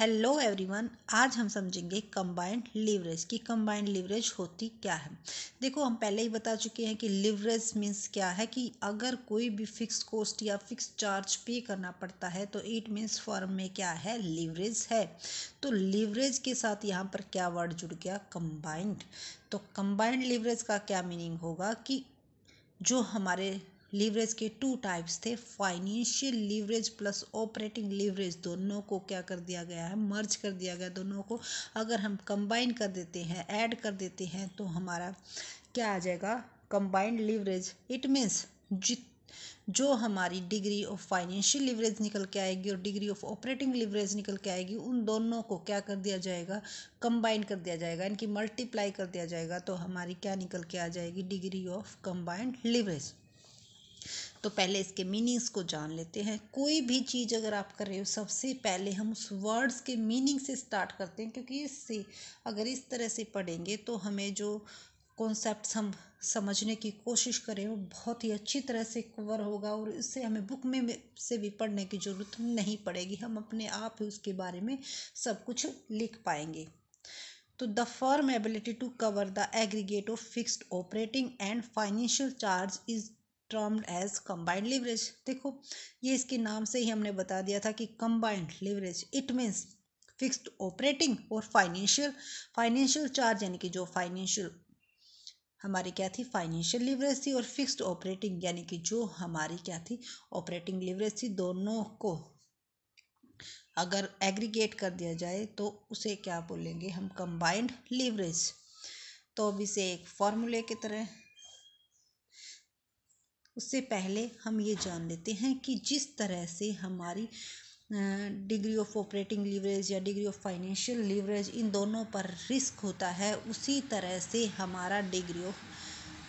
hello everyone आज हम समझेंगे कंबाइंड लीवरेज कि कंबाइंड लीवरेज होती क्या है देखो हम पहले ही बता चुके हैं कि लीवरेज मींस क्या है कि अगर कोई भी फिक्स कॉस्ट या फिक्स चार्ज पे करना पड़ता है तो इट मींस फॉर्म में क्या है लीवरेज है तो लीवरेज के साथ यहाँ पर क्या वर्ड जुड़ गया कंबाइंड तो कंबाइंड लीवरेज का क्या मीनिंग होगा कि जो हमारे लीवरेज के टू टाइप्स थे financial leverage plus operating leverage दोनों को क्या कर दिया गया है मर्ज कर दिया गया दोनों को अगर हम कंबाइन कर देते हैं ऐड कर देते हैं तो हमारा क्या आ जाएगा कंबाइंड लीवरेज इट मीन्स जित जो हमारी डिग्री ऑफ फाइनेंशियल लीवरेज निकल के आएगी और डिग्री ऑफ ऑपरेटिंग लीवरेज निकल के आएगी उन दोनों को क्या कर दिया जाएगा कंबाइन कर दिया जाएगा इनकी मल्टीप्लाई कर दिया जाएगा तो हमारी क्या निकल के आ जाएगी डिग्री ऑफ कंबाइंड लीवरेज तो पहले इसके मीनिंग्स को जान लेते हैं कोई भी चीज़ अगर आप कर रहे हो सबसे पहले हम उस वर्ड्स के मीनिंग से स्टार्ट करते हैं क्योंकि इससे अगर इस तरह से पढ़ेंगे तो हमें जो कॉन्सेप्ट हम समझने की कोशिश करें वो बहुत ही अच्छी तरह से कवर होगा और इससे हमें बुक में से भी पढ़ने की ज़रूरत नहीं पड़ेगी हम अपने आप ही उसके बारे में सब कुछ लिख पाएंगे तो the firm ability to cover the aggregate of fixed operating and financial charge is termed as combined leverage देखो ये इसके नाम से ही हमने बता दिया था कि combined leverage it means fixed operating और फाइनेंशियल फाइनेंशियल चार्ज यानी कि जो फाइनेंशियल हमारी क्या थी फाइनेंशियल लिवरेज थी और फिक्स्ड ऑपरेटिंग यानी कि जो हमारी क्या थी ऑपरेटिंग लिवरेज थी दोनों को अगर एग्रीगेट कर दिया जाए तो उसे क्या बोलेंगे हम कंबाइंड लिवरेज तो अब इसे एक फॉर्मूले की तरह उससे पहले हम ये जान लेते हैं कि जिस तरह से हमारी डिग्री ऑफ ऑपरेटिंग लीवरेज या डिग्री ऑफ फाइनेंशियल लीवरेज इन दोनों पर रिस्क होता है उसी तरह से हमारा डिग्री ऑफ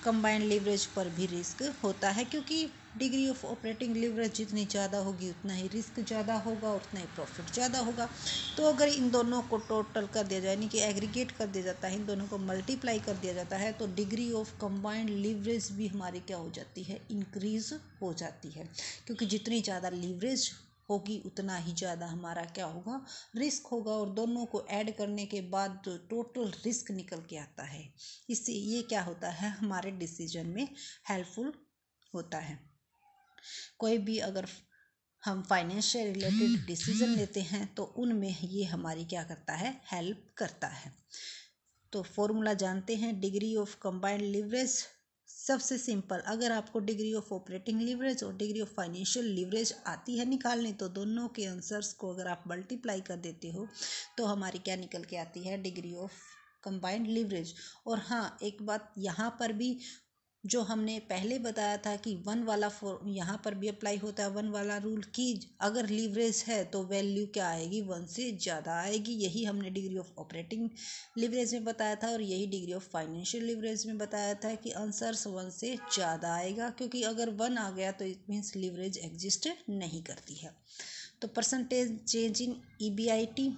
कंबाइंड लीवरेज पर भी रिस्क होता है क्योंकि डिग्री ऑफ ऑपरेटिंग लीवरेज जितनी ज़्यादा होगी उतना ही रिस्क ज़्यादा होगा उतना ही प्रॉफिट ज़्यादा होगा तो अगर इन दोनों को टोटल कर दिया जाए यानी कि एग्रीगेट कर दिया जाता है इन दोनों को मल्टीप्लाई कर दिया जाता है तो डिग्री ऑफ कंबाइंड लीवरेज भी हमारी क्या हो जाती है इंक्रीज़ हो जाती है क्योंकि जितनी ज़्यादा लीवरेज होगी उतना ही ज़्यादा हमारा क्या होगा रिस्क होगा और दोनों को ऐड करने के बाद तो टोटल रिस्क निकल के आता है इससे ये क्या होता है हमारे डिसीजन में हेल्पफुल होता है कोई भी अगर हम फाइनेंशियल रिलेटेड डिसीजन लेते हैं तो उनमें ये हमारी क्या करता है हेल्प करता है तो फॉर्मूला जानते हैं डिग्री ऑफ कंबाइंड लिवरेज सबसे सिंपल अगर आपको डिग्री ऑफ ऑपरेटिंग लीवरेज और डिग्री ऑफ फाइनेंशियल लीवरेज आती है निकालने तो दोनों के आंसर्स को अगर आप मल्टीप्लाई कर देते हो तो हमारी क्या निकल के आती है डिग्री ऑफ कंबाइंड लीवरेज और हाँ एक बात यहाँ पर भी जो हमने पहले बताया था कि वन वाला यहाँ पर भी अप्लाई होता है वन वाला रूल की अगर लीवरेज है तो वैल्यू क्या आएगी वन से ज़्यादा आएगी यही हमने डिग्री ऑफ ऑपरेटिंग लीवरेज में बताया था और यही डिग्री ऑफ फाइनेंशियल लीवरेज में बताया था कि आंसर्स वन से ज़्यादा आएगा क्योंकि अगर वन आ गया तो इट मीन्स लीवरेज एग्जिस्ट नहीं करती है तो percentage change in E B I T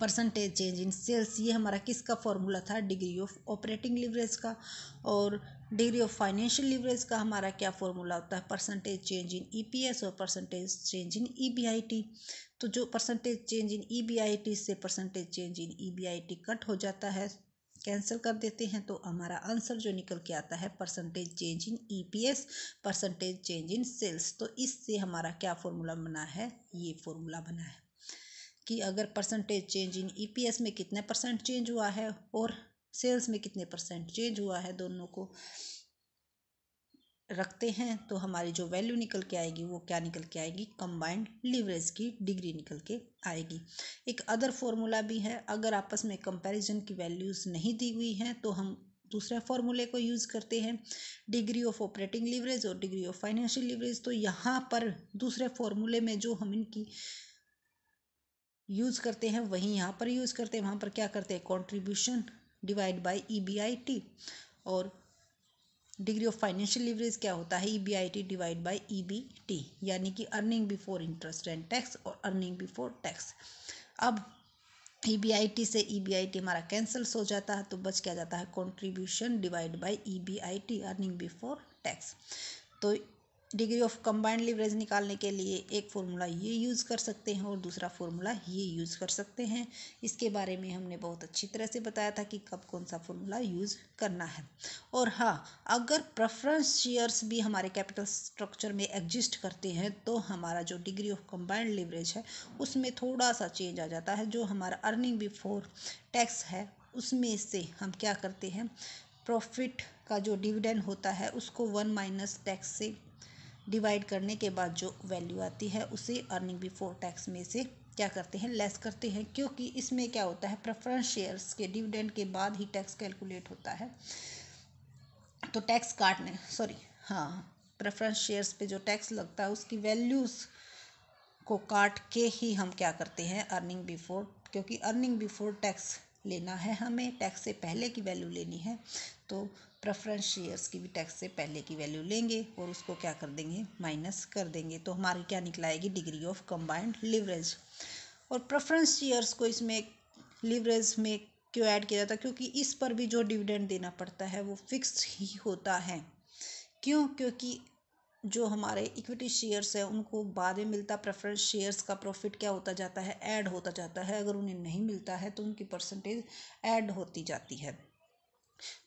percentage change in sales ये हमारा किसका फॉर्मूला था डिग्री ऑफ ऑपरेटिंग लिवरेज का और डिग्री ऑफ फाइनेंशियल लिवरेज का हमारा क्या फॉर्मूला होता है परसेंटेज चेंज इन ईपीएस और परसेंटेज चेंज इन ईबीआईटी तो जो परसेंटेज चेंज इन ईबीआईटी से percentage change in EBIT cut हो जाता है कैंसिल कर देते हैं तो हमारा आंसर जो निकल के आता है percentage change in EPS percentage change in sales तो इससे हमारा क्या फॉर्मूला बना है ये फॉर्मूला बना है कि अगर percentage change in EPS e में कितने परसेंट चेंज हुआ है और सेल्स में कितने परसेंट चेंज हुआ है दोनों को रखते हैं तो हमारी जो वैल्यू निकल के आएगी वो क्या निकल के आएगी कंबाइंड लीवरेज की डिग्री निकल के आएगी एक अदर फॉर्मूला भी है अगर आपस में कंपैरिजन की वैल्यूज़ नहीं दी हुई हैं तो हम दूसरे फॉर्मूले को यूज़ करते हैं डिग्री ऑफ ऑपरेटिंग लीवरेज और डिग्री ऑफ फाइनेंशियल लीवरेज तो यहाँ पर दूसरे फॉर्मूले में जो हम इनकी यूज़ करते हैं वहीं यहाँ पर यूज़ करते हैं वहाँ पर क्या करते हैं contribution divide by E B I T और डिग्री ऑफ फाइनेंशियल लिवरेज क्या होता है E B I T divide by E B T यानी कि earning before interest and tax और अर्निंग बिफोर टैक्स अब ई बी आई टी से E B I T हमारा कैंसल्स हो जाता है तो बच क्या जाता है contribution divide by E B I T earning before tax तो डिग्री ऑफ कंबाइंड लिवरेज निकालने के लिए एक फ़ॉर्मूला ये यूज़ कर सकते हैं और दूसरा फार्मूला ये यूज़ कर सकते हैं इसके बारे में हमने बहुत अच्छी तरह से बताया था कि कब कौन सा फार्मूला यूज़ करना है और हाँ अगर प्रेफरेंस शेयर्स भी हमारे कैपिटल स्ट्रक्चर में एग्जिस्ट करते हैं तो हमारा जो डिग्री ऑफ कंबाइंड लिवरेज है उसमें थोड़ा सा चेंज आ जाता है जो हमारा अर्निंग बिफोर टैक्स है उसमें से हम क्या करते हैं प्रॉफिट का जो डिविडेंड होता है उसको वन माइनस टैक्स से डिवाइड करने के बाद जो वैल्यू आती है उसे अर्निंग बिफोर टैक्स में से क्या करते हैं लेस करते हैं क्योंकि इसमें क्या होता है प्रेफरेंस शेयर्स के डिविडेंड के बाद ही टैक्स कैलकुलेट होता है तो टैक्स काटने सॉरी हाँ प्रेफरेंस शेयर्स पे जो टैक्स लगता है उसकी वैल्यूज़ को काट के ही हम क्या करते हैं अर्निंग बिफोर क्योंकि अर्निंग बिफोर टैक्स लेना है हमें टैक्स से पहले की वैल्यू लेनी है तो प्रेफरेंस शेयर्स की भी टैक्स से पहले की वैल्यू लेंगे और उसको क्या कर देंगे माइनस कर देंगे तो हमारी क्या निकलाएगी डिग्री ऑफ कंबाइंड लिवरेज और प्रेफरेंस शेयर्स को इसमें लिवरेज में क्यों ऐड किया जाता है क्योंकि इस पर भी जो डिविडेंड देना पड़ता है वो फिक्स ही होता है क्यों क्योंकि जो हमारे इक्विटी शेयर्स हैं उनको बाद में मिलता प्रेफरेंस शेयर्स का प्रॉफिट क्या होता जाता है ऐड होता जाता है अगर उन्हें नहीं मिलता है तो उनकी परसेंटेज ऐड होती जाती है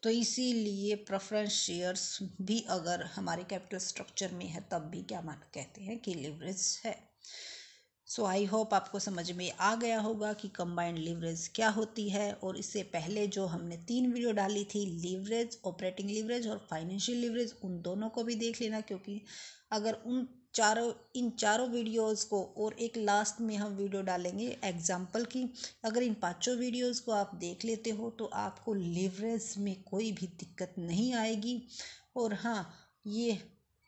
तो इसीलिए प्रेफरेंस शेयर्स भी अगर हमारे कैपिटल स्ट्रक्चर में है तब भी क्या मान कहते हैं कि लिवरेज है सो आई होप आपको समझ में आ गया होगा कि कंबाइंड लीवरेज क्या होती है और इससे पहले जो हमने तीन वीडियो डाली थी लीवरेज ऑपरेटिंग लीवरेज और फाइनेंशियल लीवरेज उन दोनों को भी देख लेना क्योंकि अगर उन चारों इन चारों वीडियोस को और एक लास्ट में हम वीडियो डालेंगे एग्जाम्पल की अगर इन पांचों वीडियोस को आप देख लेते हो तो आपको लिवरेज में कोई भी दिक्कत नहीं आएगी और हाँ ये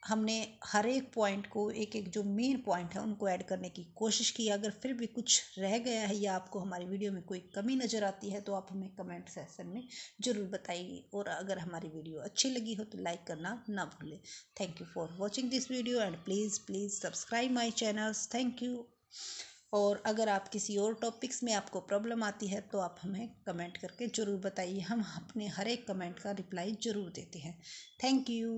हमने हर एक पॉइंट को एक एक जो मेन पॉइंट है उनको ऐड करने की कोशिश की अगर फिर भी कुछ रह गया है या आपको हमारी वीडियो में कोई कमी नज़र आती है तो आप हमें कमेंट सेक्शन में ज़रूर बताइए और अगर हमारी वीडियो अच्छी लगी हो तो लाइक करना ना भूलें thank you for watching this video and please please subscribe my channels thank you और अगर आप किसी और टॉपिक्स में आपको प्रॉब्लम आती है तो आप हमें कमेंट करके ज़रूर बताइए हम अपने हर एक कमेंट का रिप्लाई ज़रूर देते हैं थैंक यू